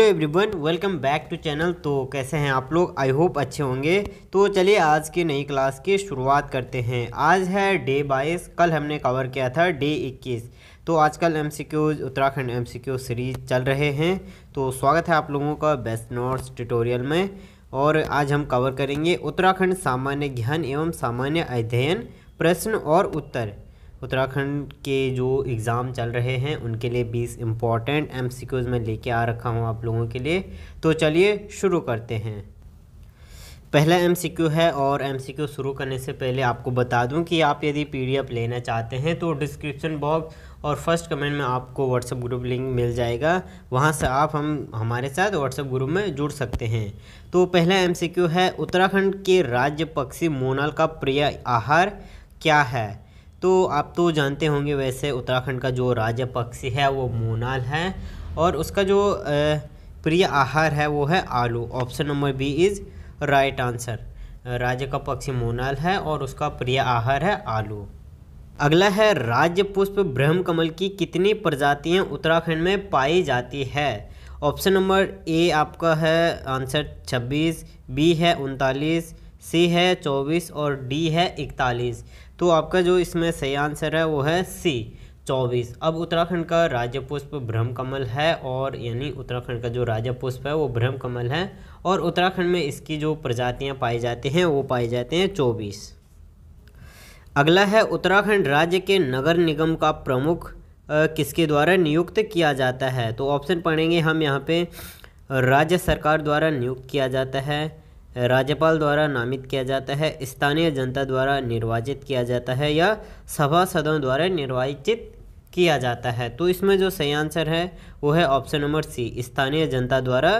hello everyone welcome back to channel तो कैसे हैं आप लोग आई होप अच्छे होंगे तो चलिए आज की नई क्लास की शुरुआत करते हैं आज है डे बाईस कल हमने कवर किया था डे इक्कीस तो आजकल M C Qs Uttarakhand M C Q series चल रहे हैं तो स्वागत है आप लोगों का बेस्ट नोट्स ट्यूटोरियल में और आज हम कवर करेंगे उत्तराखंड सामान्य ज्ञान एवं सामान्य अध्ययन प्रश्न और उत्तर उत्तराखंड के जो एग्ज़ाम चल रहे हैं उनके लिए 20 इम्पॉर्टेंट एमसीक्यूज में लेके आ रखा हूँ आप लोगों के लिए तो चलिए शुरू करते हैं पहला एमसीक्यू है और एमसीक्यू शुरू करने से पहले आपको बता दूं कि आप यदि पी लेना चाहते हैं तो डिस्क्रिप्शन बॉक्स और फर्स्ट कमेंट में आपको व्हाट्सएप ग्रुप लिंक मिल जाएगा वहां से आप हम हमारे साथ व्हाट्सएप ग्रुप में जुड़ सकते हैं तो पहला एमसीक्यू है उत्तराखंड के राज्य पक्षी मोनल का प्रिय आहार क्या है तो आप तो जानते होंगे वैसे उत्तराखंड का जो राज्य पक्षी है वो मोनाल है और उसका जो प्रिय आहार है वो है आलू option number B is right answer राज्य का पक्षी मोनाल है और उसका प्रिय आहार है आलू अगला है राज्य पुष्प ब्रह्म कमल की कितनी प्रजातियां उत्तराखंड में पाई जाती है ऑप्शन नंबर ए आपका है आंसर 26 बी है उनतालीस सी है 24 और डी है इकतालीस तो आपका जो इसमें सही आंसर है वो है सी चौबीस अब उत्तराखंड का राज्य पुष्प ब्रह्म कमल है और यानी उत्तराखंड का जो राज्य पुष्प है वो ब्रह्म कमल है और उत्तराखंड में इसकी जो प्रजातियाँ पाई जाती हैं वो पाए जाते हैं चौबीस अगला है उत्तराखंड राज्य के नगर निगम का प्रमुख किसके द्वारा नियुक्त किया जाता है तो ऑप्शन पढ़ेंगे हम यहाँ पे राज्य सरकार द्वारा नियुक्त किया जाता है राज्यपाल द्वारा नामित किया जाता है स्थानीय जनता द्वारा निर्वाचित किया जाता है या सभा सदों द्वारा निर्वाचित किया जाता है तो इसमें जो सही आंसर है वो है ऑप्शन नंबर सी स्थानीय जनता द्वारा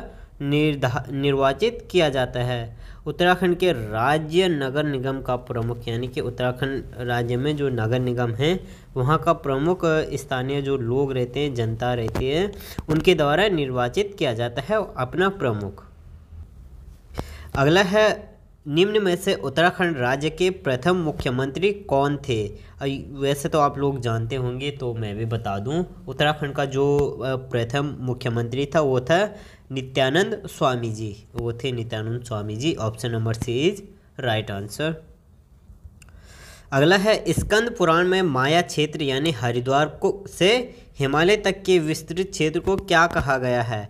निर्वाचित किया जाता है उत्तराखंड के राज्य नगर निगम का प्रमुख यानी कि उत्तराखंड राज्य में जो नगर निगम हैं वहाँ का प्रमुख स्थानीय जो लोग रहते हैं जनता रहती है उनके द्वारा निर्वाचित किया जाता है अपना प्रमुख अगला है निम्न में से उत्तराखंड राज्य के प्रथम मुख्यमंत्री कौन थे वैसे तो आप लोग जानते होंगे तो मैं भी बता दूं उत्तराखंड का जो प्रथम मुख्यमंत्री था वो था नित्यानंद स्वामी जी वो थे Nityanand Swami ji option number C is right answer अगला है स्कंद पुराण में माया क्षेत्र यानी हरिद्वार को से हिमालय तक के विस्तृत क्षेत्र को क्या कहा गया है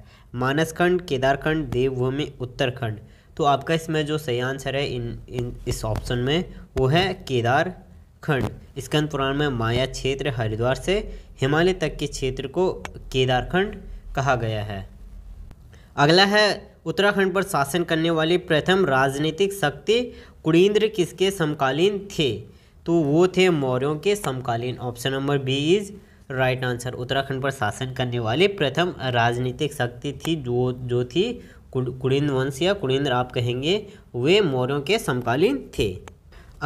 मानसखंड केदारखंड देवभूमि उत्तरखंड तो आपका इसमें जो सही आंसर है इन इन इस ऑप्शन में वो है केदार खंड स्कंद पुराण में माया क्षेत्र हरिद्वार से हिमालय तक के क्षेत्र को केदारखंड कहा गया है अगला है उत्तराखंड पर शासन करने वाली प्रथम राजनीतिक शक्ति कुड़ींद्र किसके समकालीन थे तो वो थे मौर्यों के समकालीन option number B is right answer Uttarakhand पर शासन करने वाली प्रथम राजनीतिक शक्ति थी जो जो थी कुड़िंद वंश या कुड़िंद्र आप कहेंगे वे मौर्यों के समकालीन थे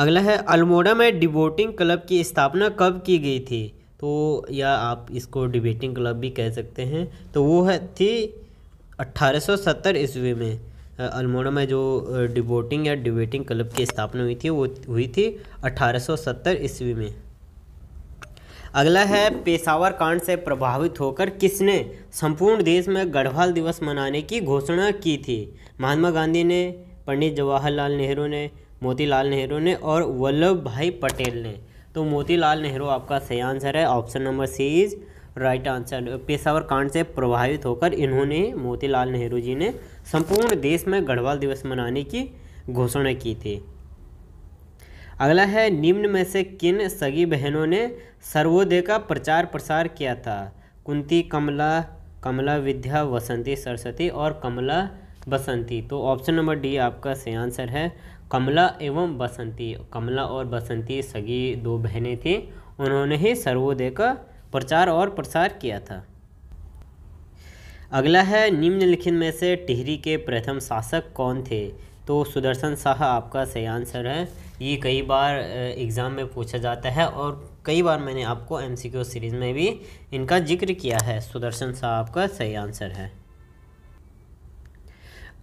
अगला है अल्मोड़ा में डिबोटिंग क्लब की स्थापना कब की गई थी तो या आप इसको डिबेटिंग क्लब भी कह सकते हैं तो वो है थी 1870 ईस्वी में अल्मोड़ा में जो डिबोटिंग या डिबेटिंग क्लब की स्थापना हुई थी वो हुई थी 1870 ईस्वी में अगला है पेशावर कांड से प्रभावित होकर किसने संपूर्ण देश में गढ़वाल दिवस मनाने की घोषणा की थी महात्मा गांधी ने पंडित जवाहरलाल नेहरू ने मोतीलाल नेहरू ने और वल्लभ भाई पटेल ने तो मोतीलाल नेहरू आपका सही आंसर है option number C is right answer Peshawar कांड से प्रभावित होकर इन्होंने मोतीलाल नेहरू जी ने संपूर्ण देश में गढ़वाल दिवस मनाने की घोषणा की थी अगला है निम्न में से किन सगी बहनों ने सर्वोदय का प्रचार प्रसार किया था कुंती कमला कमला विद्या वसंती सरस्वती और कमला बसंती तो ऑप्शन नंबर डी आपका सही आंसर है कमला एवं बसंती कमला और बसंती सगी दो बहनें थीं उन्होंने ही सर्वोदय का प्रचार और प्रसार किया था अगला है निम्नलिखित में से टिहरी के प्रथम शासक कौन थे तो सुदर्शन शाह आपका सही आंसर है ये कई बार एग्ज़ाम में पूछा जाता है और कई बार मैंने आपको एम सीरीज़ में भी इनका जिक्र किया है सुदर्शन साहब का सही आंसर है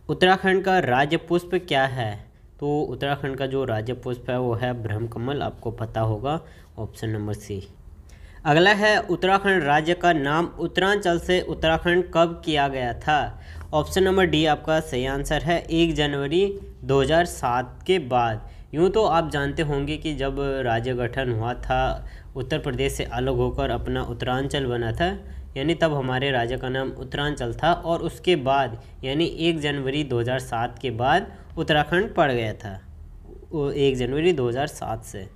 उत्तराखंड का राज्य पुष्प क्या है तो उत्तराखंड का जो राज्य पुष्प है वो है ब्रह्मकमल आपको पता होगा ऑप्शन नंबर सी अगला है उत्तराखंड राज्य का नाम उत्तरांचल से उत्तराखंड कब किया गया था ऑप्शन नंबर डी आपका सही आंसर है एक जनवरी 2007 के बाद यूँ तो आप जानते होंगे कि जब राज्य गठन हुआ था उत्तर प्रदेश से अलग होकर अपना उत्तरांचल बना था यानी तब हमारे राज्य का नाम उत्तरांचल था और उसके बाद यानी एक जनवरी 2007 के बाद उत्तराखंड पड़ गया था एक जनवरी 2007 से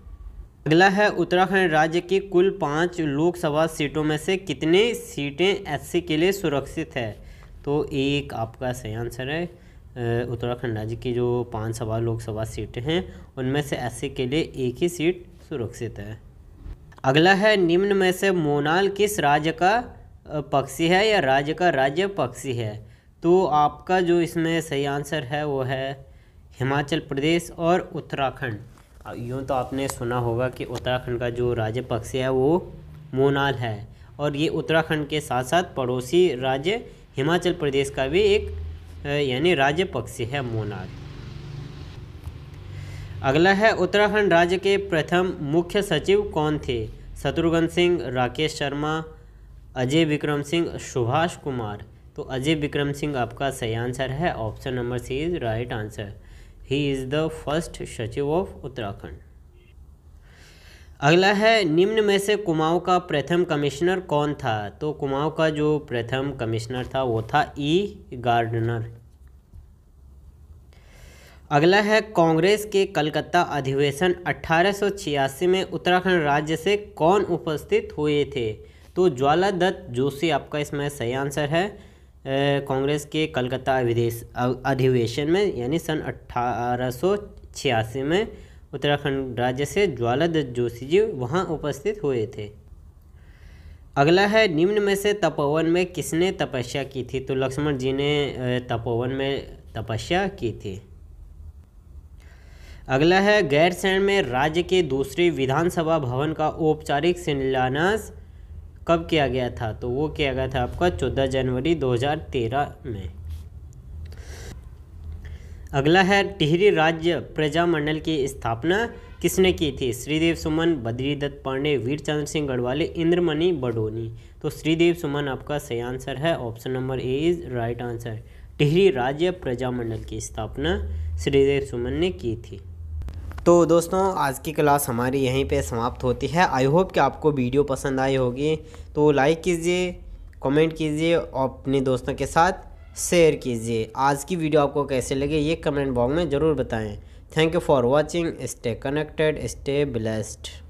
अगला है उत्तराखंड राज्य की कुल पाँच लोकसभा सीटों में से कितने सीटें एससी के लिए सुरक्षित है तो एक आपका सही आंसर है उत्तराखंड राज्य की जो पाँच सवा लोकसभा सीटें हैं उनमें से ऐसे के लिए एक ही सीट सुरक्षित है अगला है निम्न में से मोनाल किस राज्य का पक्षी है या राज्य का राज्य पक्षी है तो आपका जो इसमें सही आंसर है वो है हिमाचल प्रदेश और उत्तराखंड यूँ तो आपने सुना होगा कि उत्तराखंड का जो राज्य पक्षी है वो मोनाल है और ये उत्तराखंड के साथ साथ पड़ोसी राज्य हिमाचल प्रदेश का भी एक यानी राज्य पक्षी है मोनार अगला है उत्तराखंड राज्य के प्रथम मुख्य सचिव कौन थे शत्रुघ्न सिंह राकेश शर्मा अजय विक्रम सिंह सुभाष कुमार तो अजय विक्रम सिंह आपका सही आंसर है option number C is right answer he is the first सचिव ऑफ उत्तराखंड अगला है निम्न में से कुमाऊँ का प्रथम कमिश्नर कौन था तो कुमाऊँ का जो प्रथम कमिश्नर था वो था ई गार्डनर अगला है कांग्रेस के कलकत्ता अधिवेशन 1886 में उत्तराखंड राज्य से कौन उपस्थित हुए थे तो ज्वाला दत्त जोशी आपका इसमें सही आंसर है कांग्रेस के कलकत्ता अधिवेशन में यानी सन 1886 में उत्तराखंड राज्य से ज्वालादत्त जोशी जी वहाँ उपस्थित हुए थे अगला है निम्न में से तपोवन में किसने तपस्या की थी तो लक्ष्मण जी ने तपोवन में तपस्या की थी अगला है गैरसैंण में राज्य के दूसरे विधानसभा भवन का औपचारिक शिलान्यास कब किया गया था तो वो किया गया था आपका 14 जनवरी 2013 में अगला है टिहरी राज्य प्रजा मंडल की स्थापना किसने की थी श्रीदेव सुमन बद्री दत्त पांडे वीरचंद्र सिंह गढ़वाले इंद्रमणि बडोनी तो श्रीदेव सुमन आपका सही आंसर है option number A is right answer Tehri राज्य प्रजा मंडल की स्थापना श्रीदेव सुमन ने की थी तो दोस्तों आज की क्लास हमारी यहीं पे समाप्त होती है आई होप कि आपको वीडियो पसंद आई होगी तो लाइक कीजिए कमेंट कीजिए और अपने दोस्तों के साथ शेयर कीजिए आज की वीडियो आपको कैसे लगे ये कमेंट बॉक्स में ज़रूर बताएं thank you for watching stay connected stay blessed